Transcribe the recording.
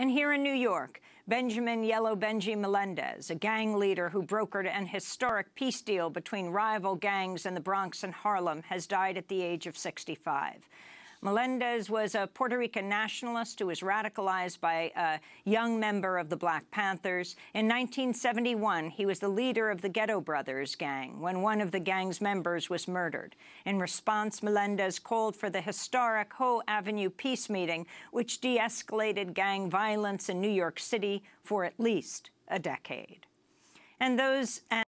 And here in New York, Benjamin Yellow Benji Melendez, a gang leader who brokered an historic peace deal between rival gangs in the Bronx and Harlem, has died at the age of 65. Melendez was a Puerto Rican nationalist who was radicalized by a young member of the Black Panthers. In 1971, he was the leader of the Ghetto Brothers gang when one of the gang's members was murdered. In response, Melendez called for the historic Ho Avenue peace meeting, which de-escalated gang violence in New York City for at least a decade. And those— and